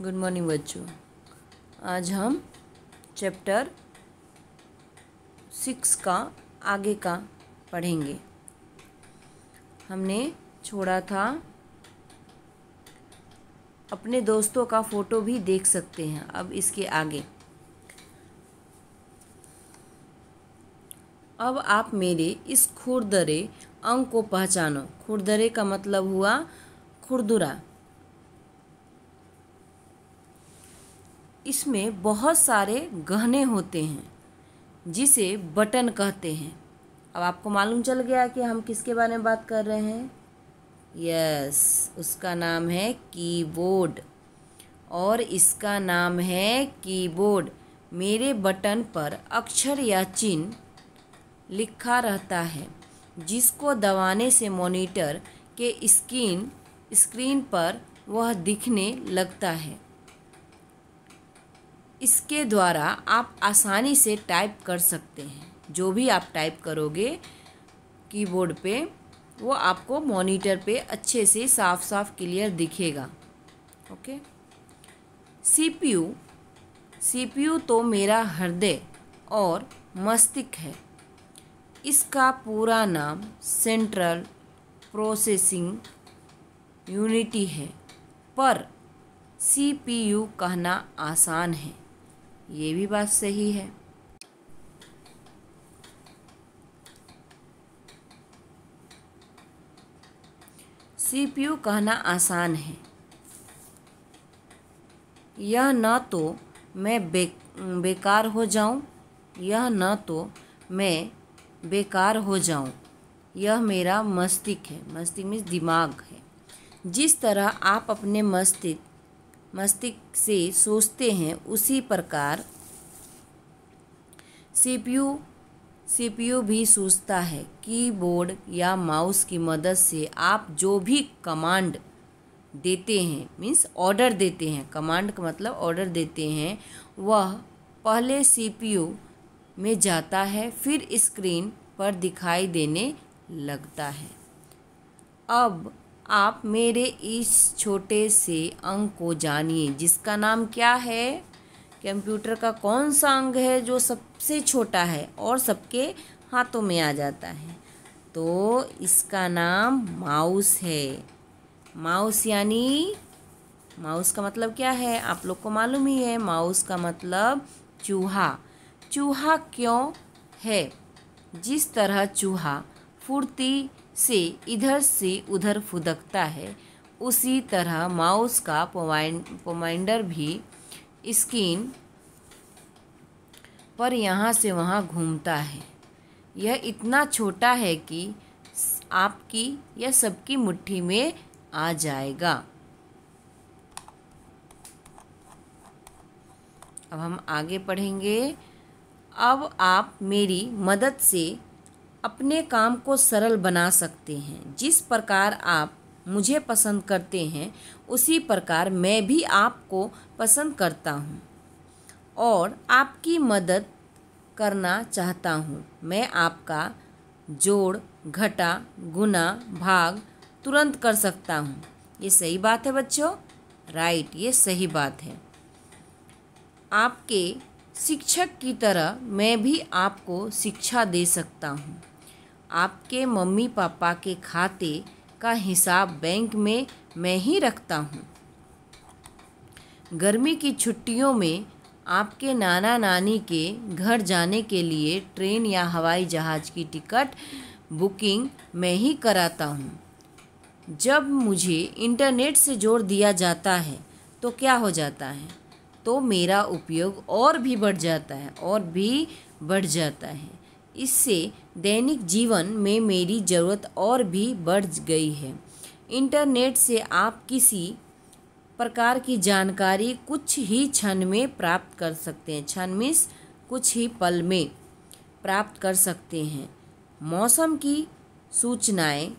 Good morning बच्चों आज हम चैप्टर सिक्स का आगे का पढ़ेंगे हमने छोड़ा था अपने दोस्तों का फ़ोटो भी देख सकते हैं अब इसके आगे अब आप मेरे इस खुरदरे अंग को पहचानो खुरदरे का मतलब हुआ खुरदुरा इसमें बहुत सारे गहने होते हैं जिसे बटन कहते हैं अब आपको मालूम चल गया कि हम किसके बारे में बात कर रहे हैं यस उसका नाम है कीबोर्ड और इसका नाम है कीबोर्ड मेरे बटन पर अक्षर या चिन्ह लिखा रहता है जिसको दबाने से मॉनिटर के स्क्रीन स्क्रीन पर वह दिखने लगता है इसके द्वारा आप आसानी से टाइप कर सकते हैं जो भी आप टाइप करोगे कीबोर्ड पे वो आपको मॉनिटर पे अच्छे से साफ साफ क्लियर दिखेगा ओके सीपीयू सीपीयू तो मेरा हृदय और मस्तिष्क है इसका पूरा नाम सेंट्रल प्रोसेसिंग यूनिटी है पर सीपीयू कहना आसान है ये भी बात सही है सीपीयू कहना आसान है यह न तो मैं बे, बेकार हो जाऊं, यह न तो मैं बेकार हो जाऊं। यह मेरा मस्तिष्क है मस्तिष्क मीन्स दिमाग है जिस तरह आप अपने मस्तिष्क मस्तिष्क से सोचते हैं उसी प्रकार सीपीयू सीपीयू भी सोचता है कीबोर्ड या माउस की मदद से आप जो भी कमांड देते हैं मीन्स ऑर्डर देते हैं कमांड का मतलब ऑर्डर देते हैं वह पहले सीपीयू में जाता है फिर स्क्रीन पर दिखाई देने लगता है अब आप मेरे इस छोटे से अंग को जानिए जिसका नाम क्या है कंप्यूटर का कौन सा अंग है जो सबसे छोटा है और सबके हाथों में आ जाता है तो इसका नाम माउस है माउस यानी माउस का मतलब क्या है आप लोग को मालूम ही है माउस का मतलब चूहा चूहा क्यों है जिस तरह चूहा फुर्ती से इधर से उधर फुदकता है उसी तरह माउस का पोमाइंडर भी स्किन पर यहाँ से वहाँ घूमता है यह इतना छोटा है कि आपकी या सबकी मुट्ठी में आ जाएगा अब हम आगे पढ़ेंगे अब आप मेरी मदद से अपने काम को सरल बना सकते हैं जिस प्रकार आप मुझे पसंद करते हैं उसी प्रकार मैं भी आपको पसंद करता हूँ और आपकी मदद करना चाहता हूँ मैं आपका जोड़ घटा गुना भाग तुरंत कर सकता हूँ ये सही बात है बच्चों राइट ये सही बात है आपके शिक्षक की तरह मैं भी आपको शिक्षा दे सकता हूँ आपके मम्मी पापा के खाते का हिसाब बैंक में मैं ही रखता हूँ गर्मी की छुट्टियों में आपके नाना नानी के घर जाने के लिए ट्रेन या हवाई जहाज़ की टिकट बुकिंग मैं ही कराता हूँ जब मुझे इंटरनेट से जोड़ दिया जाता है तो क्या हो जाता है तो मेरा उपयोग और भी बढ़ जाता है और भी बढ़ जाता है इससे दैनिक जीवन में मेरी ज़रूरत और भी बढ़ गई है इंटरनेट से आप किसी प्रकार की जानकारी कुछ ही क्षण में प्राप्त कर सकते हैं क्षण में कुछ ही पल में प्राप्त कर सकते हैं मौसम की सूचनाएं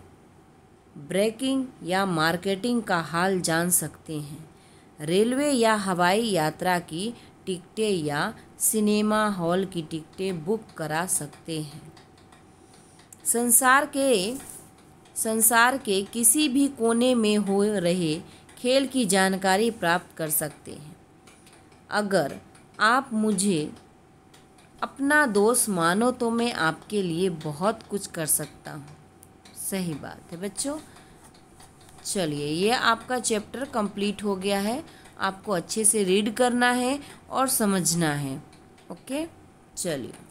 ब्रेकिंग या मार्केटिंग का हाल जान सकते हैं रेलवे या हवाई यात्रा की टिकटें या सिनेमा हॉल की टिकटें बुक करा सकते हैं संसार के संसार के किसी भी कोने में हो रहे खेल की जानकारी प्राप्त कर सकते हैं अगर आप मुझे अपना दोस्त मानो तो मैं आपके लिए बहुत कुछ कर सकता हूँ सही बात है बच्चों चलिए ये आपका चैप्टर कंप्लीट हो गया है आपको अच्छे से रीड करना है और समझना है ओके चलिए